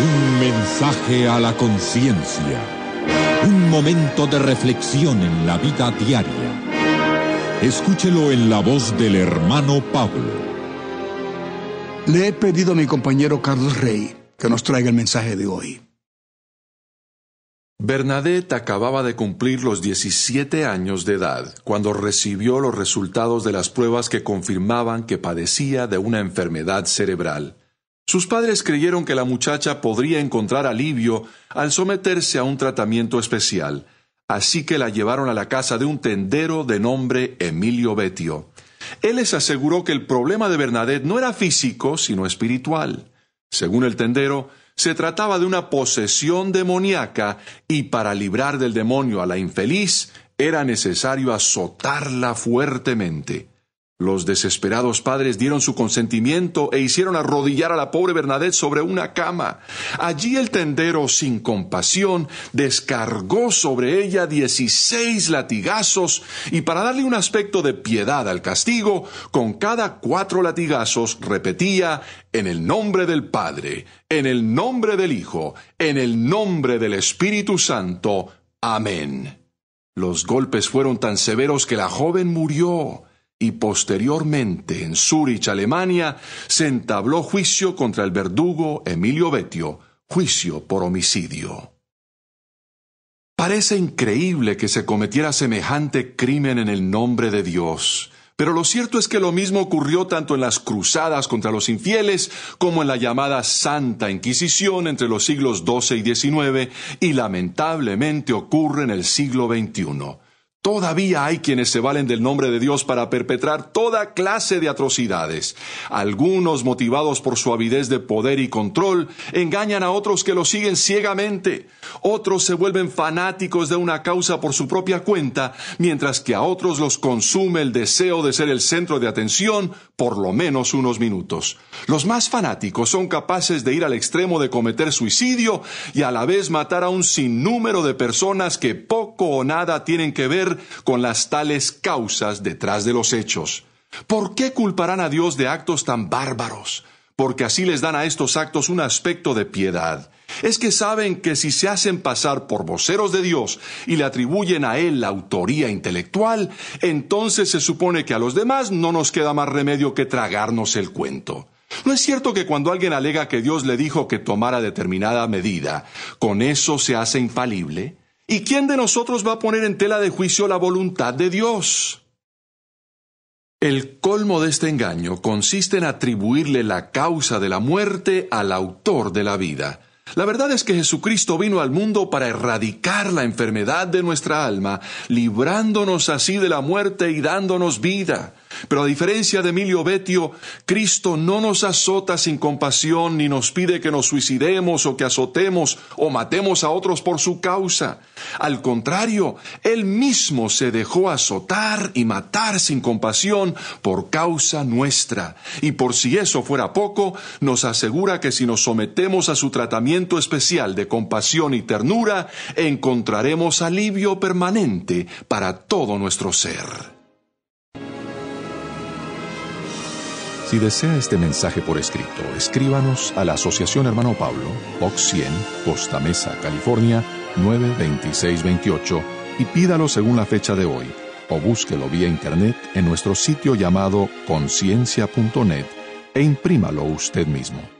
Un mensaje a la conciencia. Un momento de reflexión en la vida diaria. Escúchelo en la voz del hermano Pablo. Le he pedido a mi compañero Carlos Rey que nos traiga el mensaje de hoy. Bernadette acababa de cumplir los 17 años de edad cuando recibió los resultados de las pruebas que confirmaban que padecía de una enfermedad cerebral. Sus padres creyeron que la muchacha podría encontrar alivio al someterse a un tratamiento especial, así que la llevaron a la casa de un tendero de nombre Emilio Betio. Él les aseguró que el problema de Bernadette no era físico, sino espiritual. Según el tendero, se trataba de una posesión demoníaca y para librar del demonio a la infeliz era necesario azotarla fuertemente. Los desesperados padres dieron su consentimiento e hicieron arrodillar a la pobre Bernadette sobre una cama. Allí el tendero, sin compasión, descargó sobre ella dieciséis latigazos y para darle un aspecto de piedad al castigo, con cada cuatro latigazos repetía en el nombre del Padre, en el nombre del Hijo, en el nombre del Espíritu Santo. Amén. Los golpes fueron tan severos que la joven murió y posteriormente en Zúrich, Alemania, se entabló juicio contra el verdugo Emilio Betio, juicio por homicidio. Parece increíble que se cometiera semejante crimen en el nombre de Dios, pero lo cierto es que lo mismo ocurrió tanto en las cruzadas contra los infieles como en la llamada Santa Inquisición entre los siglos XII y XIX y lamentablemente ocurre en el siglo XXI. Todavía hay quienes se valen del nombre de Dios para perpetrar toda clase de atrocidades. Algunos, motivados por su avidez de poder y control, engañan a otros que lo siguen ciegamente. Otros se vuelven fanáticos de una causa por su propia cuenta, mientras que a otros los consume el deseo de ser el centro de atención por lo menos unos minutos. Los más fanáticos son capaces de ir al extremo de cometer suicidio y a la vez matar a un sinnúmero de personas que poco o nada tienen que ver con las tales causas detrás de los hechos. ¿Por qué culparán a Dios de actos tan bárbaros? Porque así les dan a estos actos un aspecto de piedad. Es que saben que si se hacen pasar por voceros de Dios y le atribuyen a Él la autoría intelectual, entonces se supone que a los demás no nos queda más remedio que tragarnos el cuento. ¿No es cierto que cuando alguien alega que Dios le dijo que tomara determinada medida, con eso se hace infalible? ¿Y quién de nosotros va a poner en tela de juicio la voluntad de Dios? El colmo de este engaño consiste en atribuirle la causa de la muerte al autor de la vida. La verdad es que Jesucristo vino al mundo para erradicar la enfermedad de nuestra alma, librándonos así de la muerte y dándonos vida. Pero a diferencia de Emilio Betio, Cristo no nos azota sin compasión ni nos pide que nos suicidemos o que azotemos o matemos a otros por su causa. Al contrario, Él mismo se dejó azotar y matar sin compasión por causa nuestra. Y por si eso fuera poco, nos asegura que si nos sometemos a su tratamiento especial de compasión y ternura, encontraremos alivio permanente para todo nuestro ser. Si desea este mensaje por escrito, escríbanos a la Asociación Hermano Pablo, Box 100, Costa Mesa, California, 92628 y pídalo según la fecha de hoy o búsquelo vía internet en nuestro sitio llamado conciencia.net e imprímalo usted mismo.